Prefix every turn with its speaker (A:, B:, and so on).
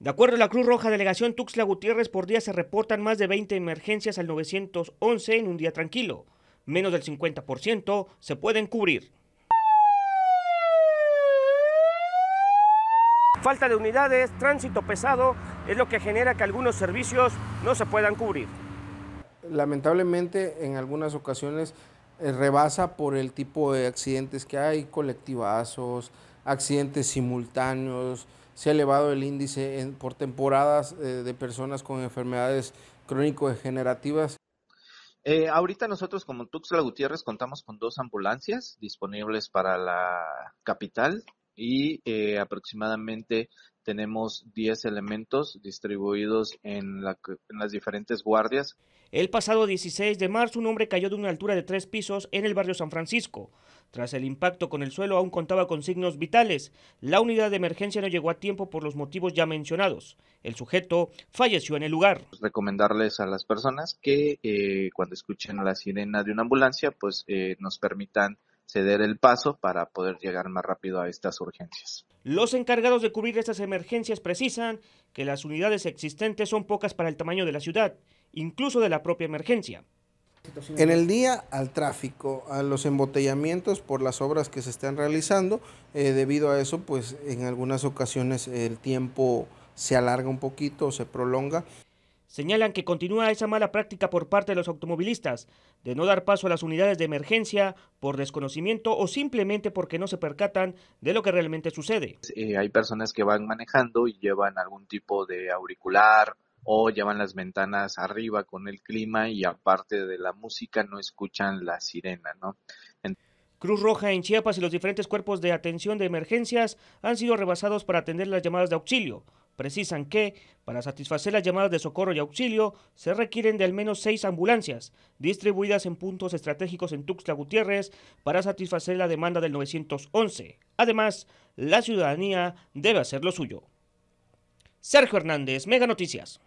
A: De acuerdo a la Cruz Roja Delegación Tuxtla Gutiérrez, por día se reportan más de 20 emergencias al 911 en un día tranquilo. Menos del 50% se pueden cubrir. Falta de unidades, tránsito pesado, es lo que genera que algunos servicios no se puedan cubrir.
B: Lamentablemente, en algunas ocasiones eh, rebasa por el tipo de accidentes que hay, colectivazos, accidentes simultáneos, se ha elevado el índice por temporadas eh, de personas con enfermedades crónico-degenerativas.
C: Eh, ahorita nosotros como Tuxtla Gutiérrez contamos con dos ambulancias disponibles para la capital y aproximadamente tenemos 10
A: elementos distribuidos en, las diferentes guardias. El pasado 16 de marzo un hombre cayó de una altura de tres pisos en el barrio San Francisco. Tras el impacto con el suelo aún contaba con signos vitales. La unidad de emergencia no llegó a tiempo por los motivos ya mencionados. El sujeto falleció en el lugar. Recomendarles a las personas
C: que eh, cuando escuchen la sirena de una ambulancia pues eh, nos permitan ceder el paso para poder llegar más rápido a estas urgencias.
A: Los encargados de cubrir estas emergencias precisan que las unidades existentes son pocas para el tamaño de la ciudad, incluso de la propia emergencia.
B: En el día al tráfico, a los embotellamientos por las obras que se están realizando, eh, debido a eso, pues en algunas ocasiones el tiempo se alarga
A: un poquito, se prolonga señalan que continúa esa mala práctica por parte de los automovilistas de no dar paso a las unidades de emergencia por desconocimiento o simplemente porque no se percatan de lo que realmente sucede. Eh, hay personas que van manejando y llevan
C: algún tipo de auricular o llevan las ventanas arriba con el clima y aparte de
A: la música no escuchan la sirena, ¿no? Cruz Roja en Chiapas y los diferentes cuerpos de atención de emergencias han sido rebasados para atender las llamadas de auxilio precisan que, para satisfacer las llamadas de socorro y auxilio, se requieren de al menos seis ambulancias, distribuidas en puntos estratégicos en Tuxtla Gutiérrez, para satisfacer la demanda del 911. Además, la ciudadanía debe hacer lo suyo. Sergio Hernández, Mega Noticias.